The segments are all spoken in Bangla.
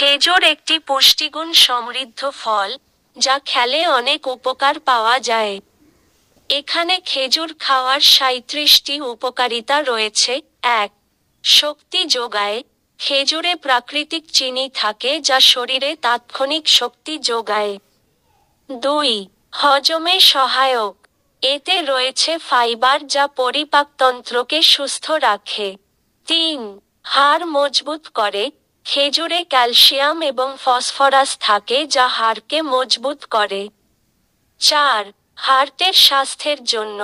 খেজুর একটি পুষ্টিগুণ সমৃদ্ধ ফল যা খেলে অনেক উপকার পাওয়া যায় এখানে খেজুর খাওয়ার সাঁত্রিশটি উপকারিতা রয়েছে এক শক্তি যোগায় খেজুরে প্রাকৃতিক চিনি থাকে যা শরীরে তাৎক্ষণিক শক্তি যোগায় দুই হজমে সহায়ক এতে রয়েছে ফাইবার যা পরিপাকতন্ত্রকে সুস্থ রাখে তিন হাড় মজবুত করে খেজুরে ক্যালসিয়াম এবং ফসফরাস থাকে যা হাড়কে মজবুত করে চার হার্টের স্বাস্থ্যের জন্য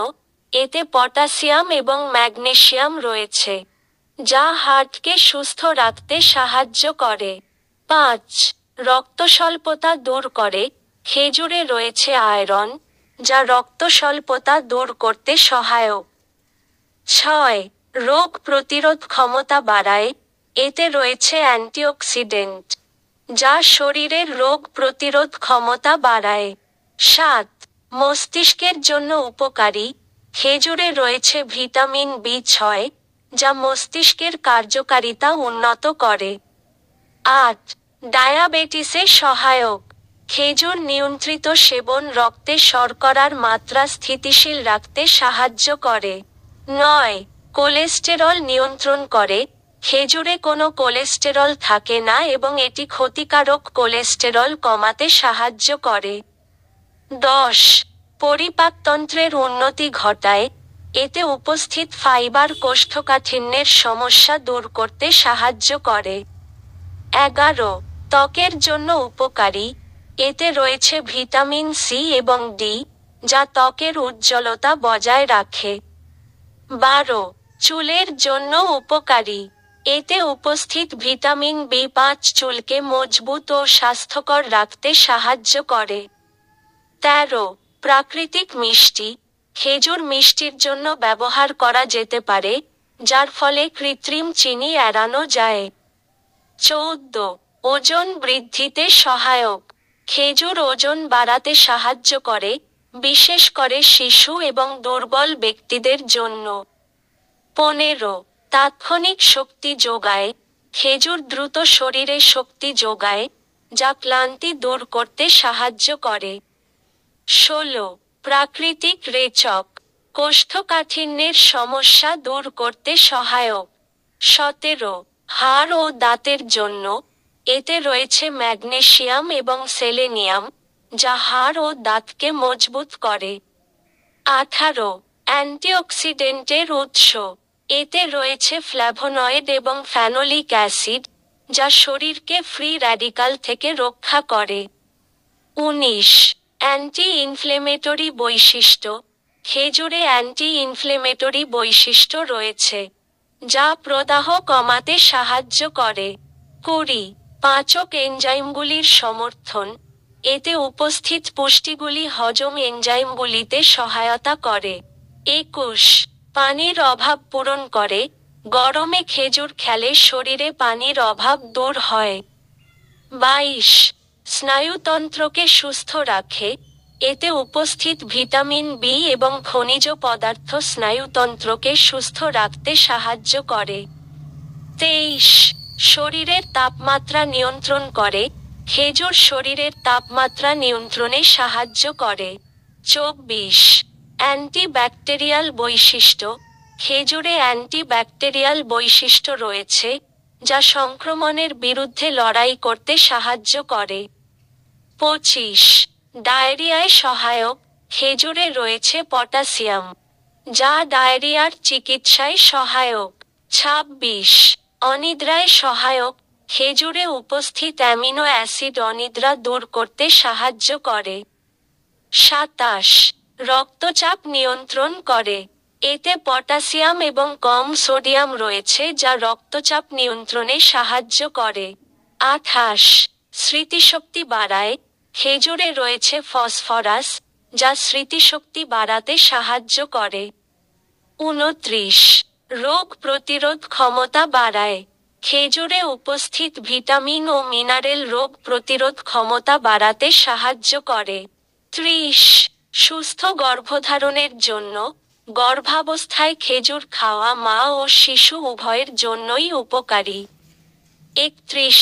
এতে পটাশিয়াম এবং ম্যাগনেশিয়াম রয়েছে যা হার্টকে সুস্থ রাখতে সাহায্য করে পাঁচ রক্তস্বল্পতা দূর করে খেজুরে রয়েছে আয়রন যা রক্তস্বল্পতা দূর করতে সহায়ক ছয় রোগ প্রতিরোধ ক্ষমতা বাড়ায় এতে রয়েছে অ্যান্টিঅক্সিডেন্ট যা শরীরের রোগ প্রতিরোধ ক্ষমতা বাড়ায় সাত মস্তিষ্কের জন্য উপকারী খেজুরে রয়েছে ভিটামিন বি ছয় যা মস্তিষ্কের কার্যকারিতা উন্নত করে আট ডায়াবেটিসে সহায়ক খেজুর নিয়ন্ত্রিত সেবন রক্তে শর্করার মাত্রা স্থিতিশীল রাখতে সাহায্য করে নয় কোলেস্টেরল নিয়ন্ত্রণ করে খেজুরে কোনো কোলেস্টেরল থাকে না এবং এটি ক্ষতিকারক কোলেস্টেরল কমাতে সাহায্য করে দশ পরিপাকতন্ত্রের উন্নতি ঘটায় এতে উপস্থিত ফাইবার কোষ্ঠকাঠিন্যের সমস্যা দূর করতে সাহায্য করে এগারো ত্বকের জন্য উপকারী এতে রয়েছে ভিটামিন সি এবং ডি যা ত্বকের উজ্জ্বলতা বজায় রাখে বারো চুলের জন্য উপকারী এতে উপস্থিত ভিটামিন বি পাঁচ চুলকে মজবুত ও স্বাস্থ্যকর রাখতে সাহায্য করে তেরো প্রাকৃতিক মিষ্টি খেজুর মিষ্টির জন্য ব্যবহার করা যেতে পারে যার ফলে কৃত্রিম চিনি এড়ানো যায় চৌদ্দ ওজন বৃদ্ধিতে সহায়ক খেজুর ওজন বাড়াতে সাহায্য করে বিশেষ করে শিশু এবং দুর্বল ব্যক্তিদের জন্য পনেরো তাৎক্ষণিক শক্তি যোগায় খেজুর দ্রুত শরীরে শক্তি যোগায় যা ক্লান্তি দূর করতে সাহায্য করে ষোলো প্রাকৃতিক রেচক কোষ্ঠকাঠিন্যের সমস্যা দূর করতে সহায়ক সতেরো হাড় ও দাঁতের জন্য এতে রয়েছে ম্যাগনেশিয়াম এবং সেলেনিয়াম যা হাড় ও দাঁতকে মজবুত করে আঠারো অ্যান্টিঅক্সিডেন্টের উৎস এতে রয়েছে ফ্ল্যাভোনয়েড এবং ফ্যানোলিক অ্যাসিড যা শরীরকে ফ্রি র্যাডিকাল থেকে রক্ষা করে উনিশ অ্যান্টি ইনফ্লেমেটরি বৈশিষ্ট্য খেজুরে অ্যান্টি ইনফ্লেমেটরি বৈশিষ্ট্য রয়েছে যা প্রদাহ কমাতে সাহায্য করে কুড়ি পাচক এনজাইমগুলির সমর্থন এতে উপস্থিত পুষ্টিগুলি হজম এনজাইমগুলিতে সহায়তা করে একুশ পানির অভাব পূরণ করে গরমে খেজুর খেলে শরীরে পানির অভাব দূর হয় বাইশ স্নায়ুতন্ত্রকে সুস্থ রাখে এতে উপস্থিত ভিটামিন বি এবং খনিজ পদার্থ স্নায়ুতন্ত্রকে সুস্থ রাখতে সাহায্য করে তেইশ শরীরের তাপমাত্রা নিয়ন্ত্রণ করে খেজুর শরীরের তাপমাত্রা নিয়ন্ত্রণে সাহায্য করে চব্বিশ অ্যান্টিব্যাকটেরিয়াল বৈশিষ্ট্য খেজুরে অ্যান্টিব্যাকটেরিয়াল বৈশিষ্ট্য রয়েছে যা সংক্রমণের বিরুদ্ধে লড়াই করতে সাহায্য করে পঁচিশ ডায়রিয়ায় সহায়ক খেজুরে রয়েছে পটাশিয়াম যা ডায়রিয়ার চিকিৎসায় সহায়ক ছাব্বিশ অনিদ্রায় সহায়ক খেজুরে উপস্থিত অ্যামিনো অ্যাসিড অনিদ্রা দূর করতে সাহায্য করে সাতাশ রক্তচাপ নিয়ন্ত্রণ করে এতে পটাশিয়াম এবং কম সোডিয়াম রয়েছে যা রক্তচাপ নিয়ন্ত্রণে সাহায্য করে আঠাশ স্মৃতিশক্তি বাড়ায় খেজুরে রয়েছে ফসফরাস যা স্মৃতিশক্তি বাড়াতে সাহায্য করে উনত্রিশ রোগ প্রতিরোধ ক্ষমতা বাড়ায় খেজুরে উপস্থিত ভিটামিন ও মিনারেল রোগ প্রতিরোধ ক্ষমতা বাড়াতে সাহায্য করে ত্রিশ সুস্থ গর্ভধারণের জন্য গর্ভাবস্থায় খেজুর খাওয়া মা ও শিশু উভয়ের জন্যই উপকারী একত্রিশ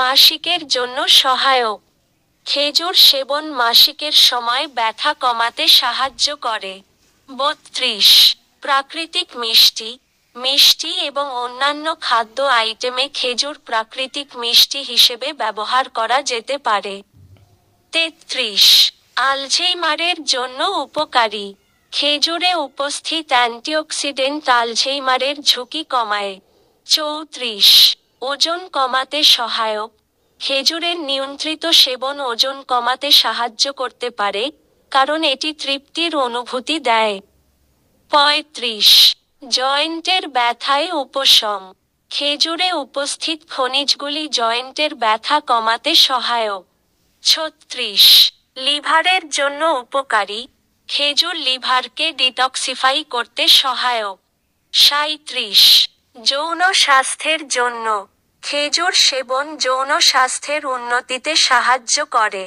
মাসিকের জন্য সহায়ক খেজুর সেবন মাসিকের সময় ব্যথা কমাতে সাহায্য করে বত্রিশ প্রাকৃতিক মিষ্টি মিষ্টি এবং অন্যান্য খাদ্য আইটেমে খেজুর প্রাকৃতিক মিষ্টি হিসেবে ব্যবহার করা যেতে পারে তেত্রিশ আলঝেইমারের জন্য উপকারী খেজুরে উপস্থিত অ্যান্টিঅক্সিডেন্ট আলঝেইমারের ঝুঁকি কমায় চৌত্রিশ ওজন কমাতে সহায়ক খেজুরের নিয়ন্ত্রিত সেবন ওজন কমাতে সাহায্য করতে পারে কারণ এটি তৃপ্তির অনুভূতি দেয় পঁয়ত্রিশ জয়েন্টের ব্যথায় উপশম খেজুরে উপস্থিত খনিজগুলি জয়েন্টের ব্যথা কমাতে সহায়ক ছত্রিশ লিভারের জন্য উপকারী খেজুর লিভারকে ডিটক্সিফাই করতে সহায়ক সাঁত্রিশ যৌন স্বাস্থ্যের জন্য খেজুর সেবন যৌন স্বাস্থ্যের উন্নতিতে সাহায্য করে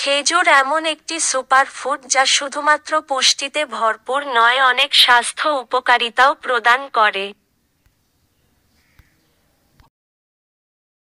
খেজুর এমন একটি সুপারফুড যা শুধুমাত্র পুষ্টিতে ভরপুর নয় অনেক স্বাস্থ্য উপকারিতাও প্রদান করে